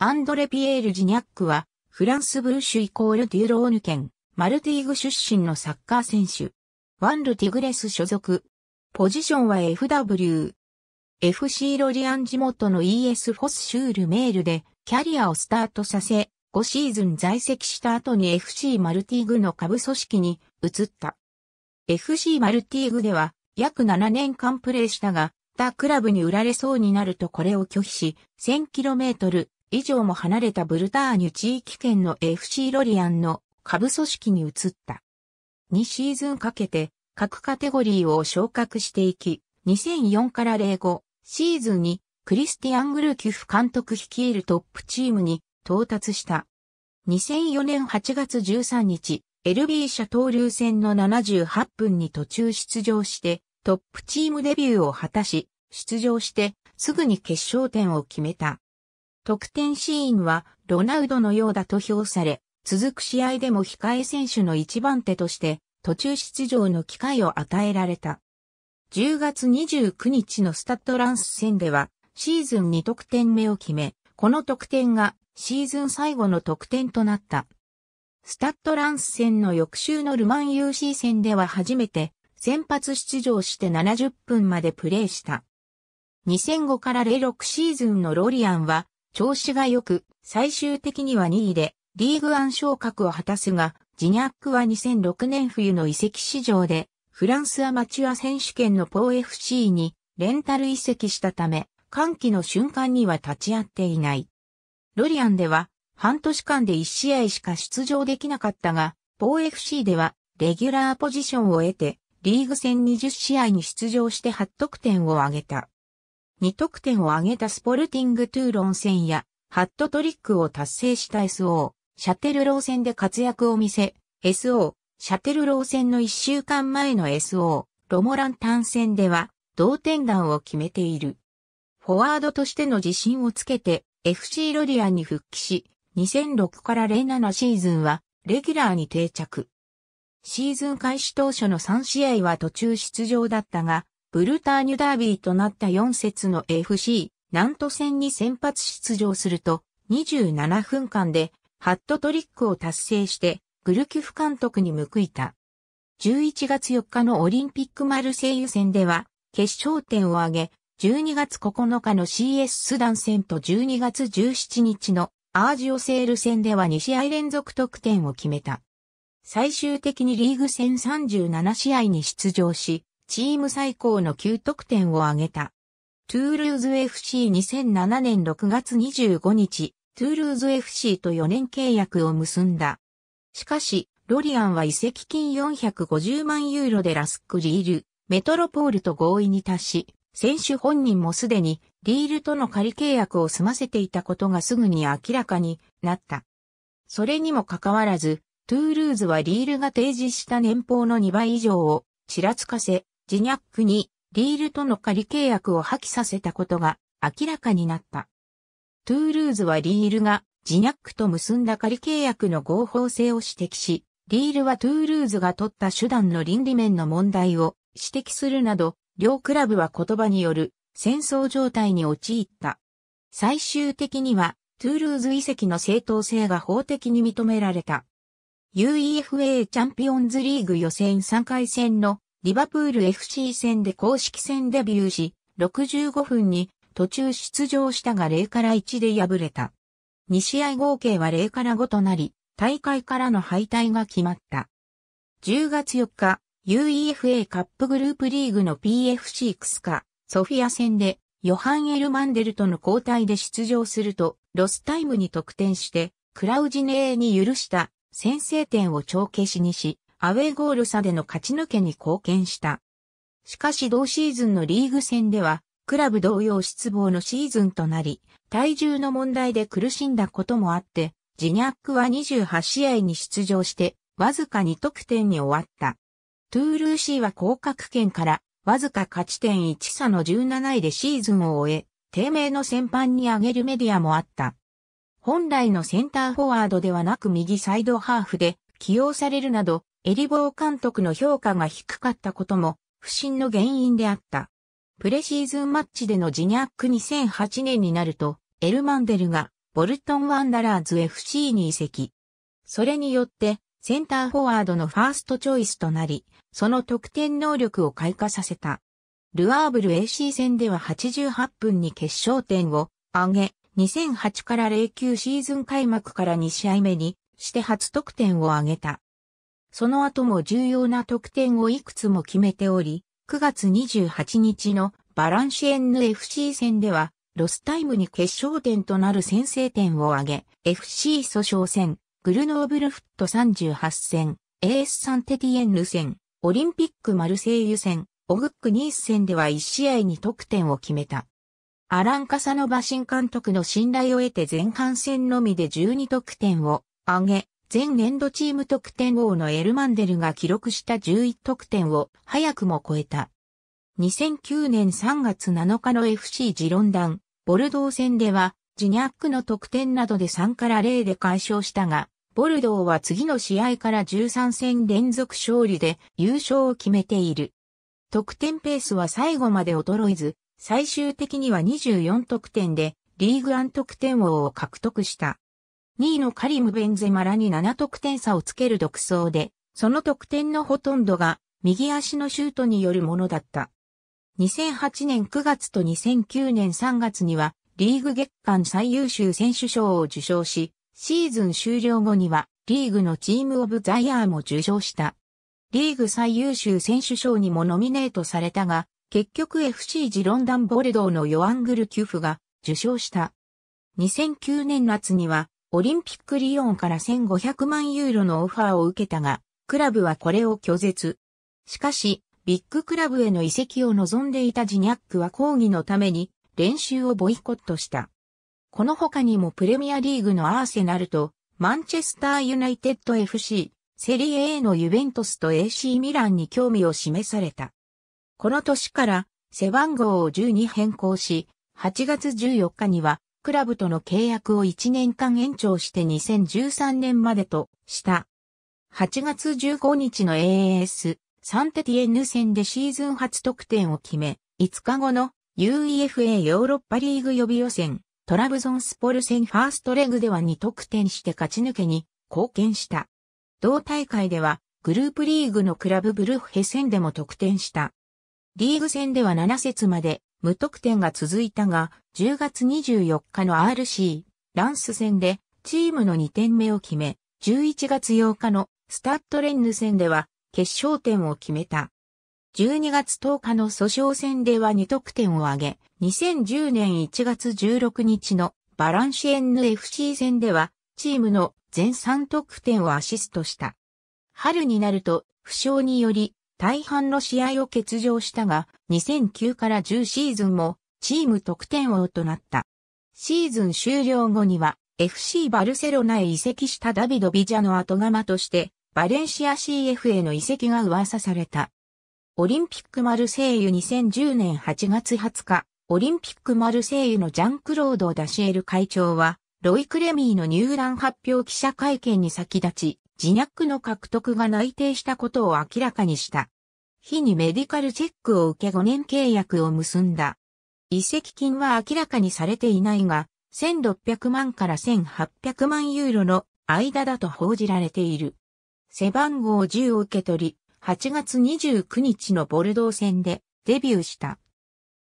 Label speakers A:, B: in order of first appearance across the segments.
A: アンドレ・ピエール・ジニャックは、フランス・ブルシュイコール・デュローヌ県、マルティーグ出身のサッカー選手。ワンル・ティグレス所属。ポジションは FW。FC ロリアン地元の ES フォスシュールメールでキャリアをスタートさせ、5シーズン在籍した後に FC マルティーグの下部組織に移った。FC マルティーグでは約7年間プレーしたが、他クラブに売られそうになるとこれを拒否し、1000km 以上も離れたブルターニュ地域圏の FC ロリアンの下部組織に移った。2シーズンかけて各カテゴリーを昇格していき、2004から05シーズンにクリスティアン・グルキュフ監督率いるトップチームに到達した。2004年8月13日、LB 社東流戦の78分に途中出場して、トップチームデビューを果たし、出場して、すぐに決勝点を決めた。得点シーンはロナウドのようだと評され、続く試合でも控え選手の一番手として途中出場の機会を与えられた。10月29日のスタッドランス戦ではシーズン2得点目を決め、この得点がシーズン最後の得点となった。スタッドランス戦の翌週のルマン UC 戦では初めて先発出場して70分までプレーした。2005から06シーズンのロリアンは調子が良く、最終的には2位で、リーグン昇格を果たすが、ジニャックは2006年冬の移籍市場で、フランスアマチュア選手権のポー FC にレンタル移籍したため、歓喜の瞬間には立ち会っていない。ロリアンでは、半年間で1試合しか出場できなかったが、ポー FC では、レギュラーポジションを得て、リーグ戦20試合に出場して8得点を挙げた。2得点を挙げたスポルティングトゥーロン戦や、ハットトリックを達成した SO、シャテルロー戦で活躍を見せ、SO、シャテルロー戦の1週間前の SO、ロモラン単戦では、同点弾を決めている。フォワードとしての自信をつけて、FC ロリアンに復帰し、2006から07シーズンは、レギュラーに定着。シーズン開始当初の3試合は途中出場だったが、ブルターニュダービーとなった4節の FC ナント戦に先発出場すると27分間でハットトリックを達成してグルキュフ監督に報いた。11月4日のオリンピックマルセイユ戦では決勝点を挙げ、12月9日の CS スダン戦と12月17日のアージオセール戦では2試合連続得点を決めた。最終的にリーグ戦37試合に出場し、チーム最高の9得点を挙げた。トゥールーズ FC2007 年6月25日、トゥールーズ FC と4年契約を結んだ。しかし、ロリアンは移籍金450万ユーロでラスクリール、メトロポールと合意に達し、選手本人もすでにリールとの仮契約を済ませていたことがすぐに明らかになった。それにもかかわらず、トゥールーズはリールが提示した年俸の2倍以上をちらつかせ、ジニャックにリールとの仮契約を破棄させたことが明らかになった。トゥールーズはリールがジニャックと結んだ仮契約の合法性を指摘し、リールはトゥールーズが取った手段の倫理面の問題を指摘するなど、両クラブは言葉による戦争状態に陥った。最終的には、トゥールーズ遺跡の正当性が法的に認められた。UEFA チャンピオンズリーグ予選3回戦のリバプール FC 戦で公式戦デビューし、65分に途中出場したが0から1で敗れた。2試合合計は0から5となり、大会からの敗退が決まった。10月4日、UEFA カップグループリーグの PFC クスカ、ソフィア戦で、ヨハン・エルマンデルとの交代で出場すると、ロスタイムに得点して、クラウジネーに許した先制点を帳消しにし、アウェーゴール差での勝ち抜けに貢献した。しかし同シーズンのリーグ戦では、クラブ同様失望のシーズンとなり、体重の問題で苦しんだこともあって、ジニャックは28試合に出場して、わずか2得点に終わった。トゥールーシーは降格圏から、わずか勝ち点1差の17位でシーズンを終え、低迷の先般に上げるメディアもあった。本来のセンターフォワードではなく右サイドハーフで起用されるなど、エリボー監督の評価が低かったことも不振の原因であった。プレシーズンマッチでのジニャック2008年になると、エルマンデルがボルトンワンダラーズ FC に移籍。それによって、センターフォワードのファーストチョイスとなり、その得点能力を開花させた。ルアーブル AC 戦では88分に決勝点を上げ、2008から09シーズン開幕から2試合目にして初得点を挙げた。その後も重要な得点をいくつも決めており、9月28日のバランシエンヌ FC 戦では、ロスタイムに決勝点となる先制点を挙げ、FC 訴訟戦、グルノーブルフット38戦、AS サンテティエンヌ戦、オリンピックマルセイユ戦、オグックニース戦では1試合に得点を決めた。アラン・カサノバ新監督の信頼を得て前半戦のみで12得点を挙げ、前年度チーム得点王のエルマンデルが記録した11得点を早くも超えた。2009年3月7日の FC ジロンダン、ボルドー戦では、ジュニャックの得点などで3から0で解消したが、ボルドーは次の試合から13戦連続勝利で優勝を決めている。得点ペースは最後まで衰えず、最終的には24得点でリーグアン得点王を獲得した。2位のカリム・ベンゼマラに7得点差をつける独走で、その得点のほとんどが右足のシュートによるものだった。2008年9月と2009年3月にはリーグ月間最優秀選手賞を受賞し、シーズン終了後にはリーグのチームオブザイヤーも受賞した。リーグ最優秀選手賞にもノミネートされたが、結局 FC ジロンダンボルドーのヨアングルキュフが受賞した。2009年夏にはオリンピックリオンから1500万ユーロのオファーを受けたが、クラブはこれを拒絶。しかし、ビッグクラブへの移籍を望んでいたジニャックは抗議のために練習をボイコットした。この他にもプレミアリーグのアーセナルとマンチェスターユナイテッド FC、セリエ A のユベントスと AC ミランに興味を示された。この年から背番号を10に変更し、8月14日にはクラブとの契約を1年間延長して2013年までとした。8月15日の AAS サンテティエンヌ戦でシーズン初得点を決め、5日後の UEFA ヨーロッパリーグ予備予選、トラブゾンスポル戦ファーストレグでは2得点して勝ち抜けに貢献した。同大会ではグループリーグのクラブブルッヘ戦でも得点した。リーグ戦では7節まで無得点が続いたが、10月24日の RC、ランス戦で、チームの2点目を決め、11月8日のスタッドレンヌ戦では、決勝点を決めた。12月10日の訴訟戦では2得点を挙げ、2010年1月16日のバランシエンヌ FC 戦では、チームの全3得点をアシストした。春になると、負傷により、大半の試合を欠場したが、2009から10シーズンもチーム得点王となった。シーズン終了後には FC バルセロナへ移籍したダビド・ビジャの後釜として、バレンシア CF への移籍が噂された。オリンピックマルセイユ2010年8月20日、オリンピックマルセイユのジャンクロード・ダシエル会長は、ロイ・クレミーの入団発表記者会見に先立ち、ジ虐ックの獲得が内定したことを明らかにした。日にメディカルチェックを受け5年契約を結んだ。遺跡金は明らかにされていないが、1600万から1800万ユーロの間だと報じられている。背番号10を受け取り、8月29日のボルドー戦でデビューした。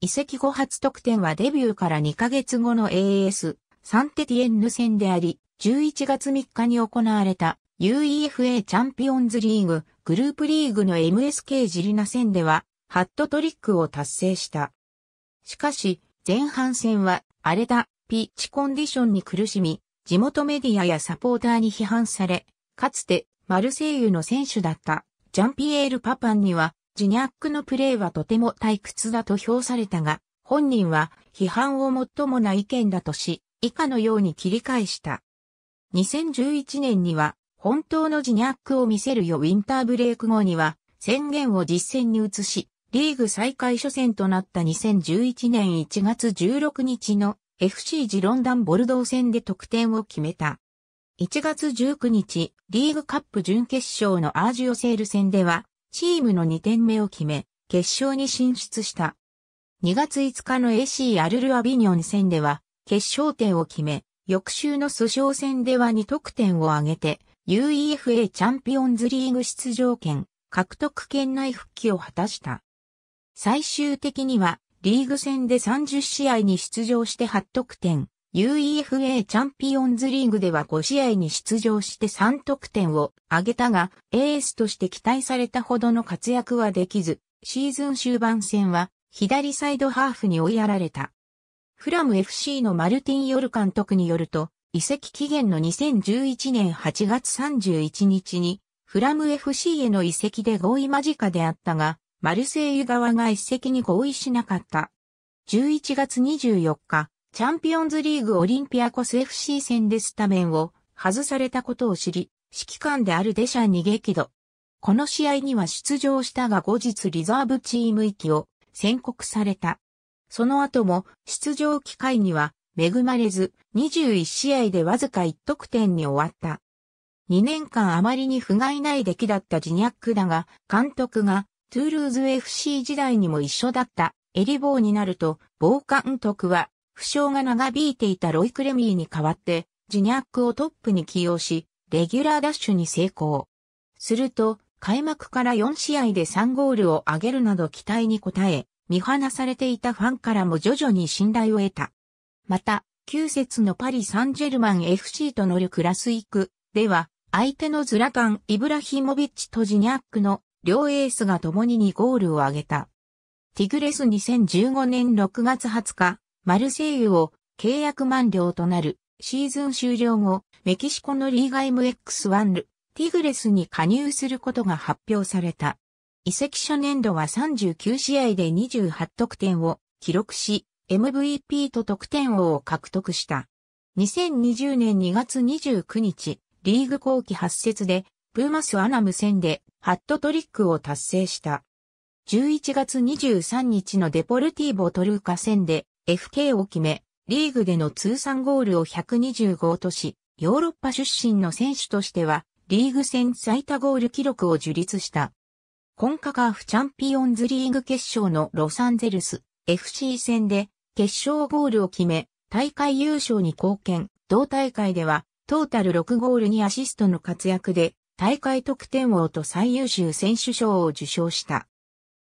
A: 遺跡後初得点はデビューから2ヶ月後の AS サンテティエンヌ戦であり、11月3日に行われた UEFA チャンピオンズリーグ、グループリーグの MSK ジリナ戦では、ハットトリックを達成した。しかし、前半戦は荒れたピッチコンディションに苦しみ、地元メディアやサポーターに批判され、かつてマルセイユの選手だったジャンピエール・パパンには、ジニャックのプレーはとても退屈だと評されたが、本人は批判を最もな意見だとし、以下のように切り返した。2011年には本当のジニックを見せるよウィンターブレイク後には宣言を実践に移し、リーグ再開初戦となった2011年1月16日の FC ジロンダンボルドー戦で得点を決めた。1月19日、リーグカップ準決勝のアージオセール戦では、チームの2点目を決め、決勝に進出した。2月5日の AC アルルアビニョン戦では、決勝点を決め、翌週の訴訟戦では2得点を挙げて、UEFA チャンピオンズリーグ出場権、獲得権内復帰を果たした。最終的には、リーグ戦で30試合に出場して8得点、UEFA チャンピオンズリーグでは5試合に出場して3得点を挙げたが、エースとして期待されたほどの活躍はできず、シーズン終盤戦は左サイドハーフに追いやられた。フラム FC のマルティン・ヨル監督によると、移籍期限の2011年8月31日に、フラム FC への移籍で合意間近であったが、マルセイユ側が移籍に合意しなかった。11月24日、チャンピオンズリーグオリンピアコス FC 戦でスタメンを外されたことを知り、指揮官であるデシャンに激怒。この試合には出場したが後日リザーブチーム域を宣告された。その後も出場機会には恵まれず、21試合でわずか1得点に終わった。2年間あまりに不甲斐ない出来だったジニャックだが、監督がトゥールーズ FC 時代にも一緒だったエリボーになると、某監督は、負傷が長引いていたロイ・クレミーに代わって、ジニャックをトップに起用し、レギュラーダッシュに成功。すると、開幕から4試合で3ゴールを挙げるなど期待に応え、見放されていたファンからも徐々に信頼を得た。また、旧節のパリ・サンジェルマン FC とのルクラスイクでは、相手のズラタン・イブラヒモビッチとジニャックの両エースが共に2ゴールを挙げた。ティグレス2015年6月20日、マルセイユを契約満了となるシーズン終了後、メキシコのリーガ MX1 ル、ティグレスに加入することが発表された。移籍初年度は39試合で28得点を記録し、MVP と得点王を獲得した。2020年2月29日、リーグ後期発節で、プーマスアナム戦でハットトリックを達成した。11月23日のデポルティーボトルーカ戦で FK を決め、リーグでの通算ゴールを125とし、ヨーロッパ出身の選手としては、リーグ戦最多ゴール記録を樹立した。コンカカーフチャンピオンズリーグ決勝のロサンゼルス FC 戦で決勝ゴールを決め、大会優勝に貢献。同大会では、トータル6ゴールにアシストの活躍で、大会得点王と最優秀選手賞を受賞した。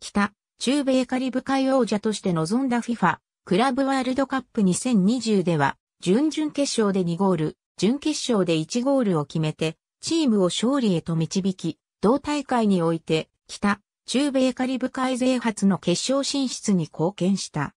A: 北、中米カリブ海王者として臨んだ FIFA クラブワールドカップ2020では、準々決勝で2ゴール、準決勝で1ゴールを決めて、チームを勝利へと導き、同大会において、北、中米カリブ海勢初の決勝進出に貢献した。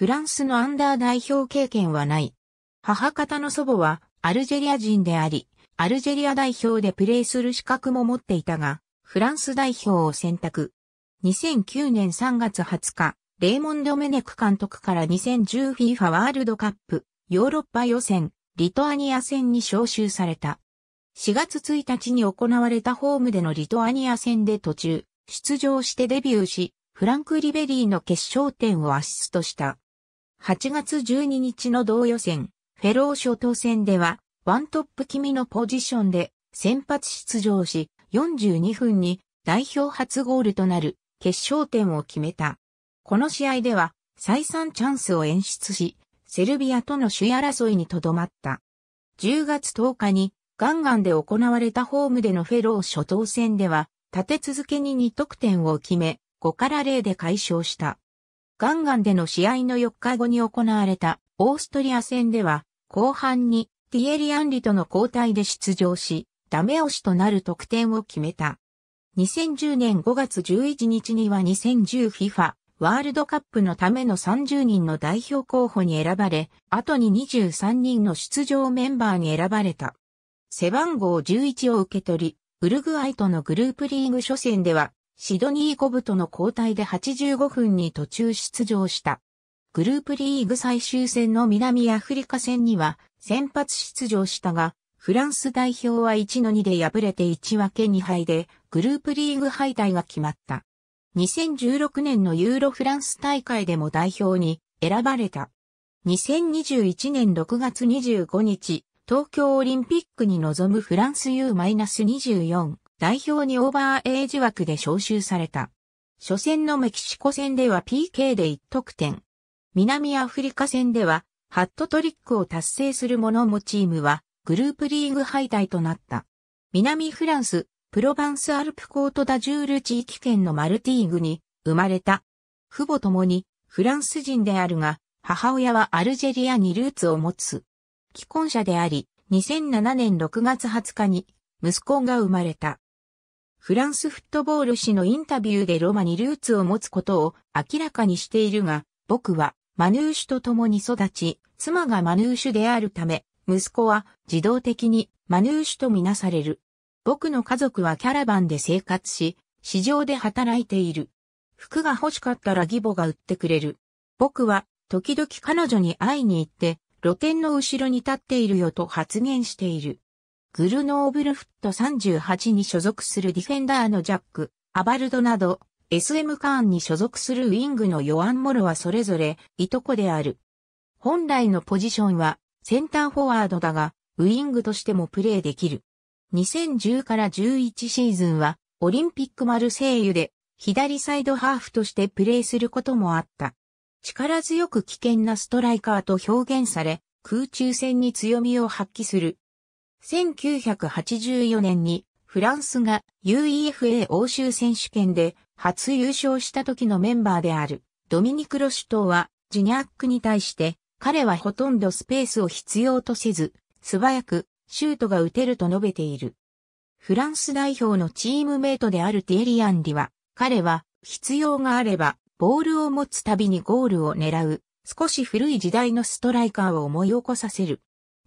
A: フランスのアンダー代表経験はない。母方の祖母はアルジェリア人であり、アルジェリア代表でプレーする資格も持っていたが、フランス代表を選択。2009年3月20日、レーモンド・メネク監督から2 0 1 0ィーファワールドカップ、ヨーロッパ予選、リトアニア戦に招集された。4月1日に行われたホームでのリトアニア戦で途中、出場してデビューし、フランク・リベリーの決勝点をアシストした。8月12日の同予選、フェロー諸島戦では、ワントップ気味のポジションで先発出場し、42分に代表初ゴールとなる決勝点を決めた。この試合では再三チャンスを演出し、セルビアとの主位争いにとどまった。10月10日にガンガンで行われたホームでのフェロー諸島戦では、立て続けに2得点を決め、5から0で解消した。ガンガンでの試合の4日後に行われたオーストリア戦では、後半にティエリ・アンリとの交代で出場し、ダメ押しとなる得点を決めた。2010年5月11日には 2010FIFA ワールドカップのための30人の代表候補に選ばれ、後に23人の出場メンバーに選ばれた。背番号11を受け取り、ウルグアイとのグループリーグ初戦ではシドニー・コブとの交代で85分に途中出場した。グループリーグ最終戦の南アフリカ戦には先発出場したが、フランス代表は1の2で敗れて1分け2敗でグループリーグ敗退が決まった。2016年のユーロフランス大会でも代表に選ばれた。2021年6月25日、東京オリンピックに臨むフランス U-24 代表にオーバーエイジ枠で招集された。初戦のメキシコ戦では PK で1得点。南アフリカ戦では、ハットトリックを達成する者もチームは、グループリーグ敗退となった。南フランス、プロバンスアルプコートダジュール地域圏のマルティーグに生まれた。父母ともにフランス人であるが、母親はアルジェリアにルーツを持つ。既婚者であり、2007年6月20日に息子が生まれた。フランスフットボール誌のインタビューでロマにルーツを持つことを明らかにしているが、僕はマヌーシュと共に育ち、妻がマヌーシュであるため、息子は自動的にマヌーシュとみなされる。僕の家族はキャラバンで生活し、市場で働いている。服が欲しかったら義母が売ってくれる。僕は時々彼女に会いに行って、露店の後ろに立っているよと発言している。グルノーブルフット38に所属するディフェンダーのジャック、アバルドなど、SM カーンに所属するウィングのヨアン・モロはそれぞれ、いとこである。本来のポジションは、センターフォワードだが、ウィングとしてもプレーできる。2010から11シーズンは、オリンピックマルセイユで、左サイドハーフとしてプレーすることもあった。力強く危険なストライカーと表現され、空中戦に強みを発揮する1984年にフランスが UEFA 欧州選手権で初優勝した時のメンバーであるドミニク・ロシュトーはジュニャックに対して彼はほとんどスペースを必要とせず素早くシュートが打てると述べている。フランス代表のチームメイトであるティエリアンリは彼は必要があればボールを持つたびにゴールを狙う少し古い時代のストライカーを思い起こさせる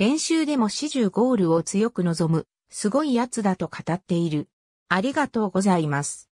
A: 練習でも始終ゴールを強く望む、すごいやつだと語っている。ありがとうございます。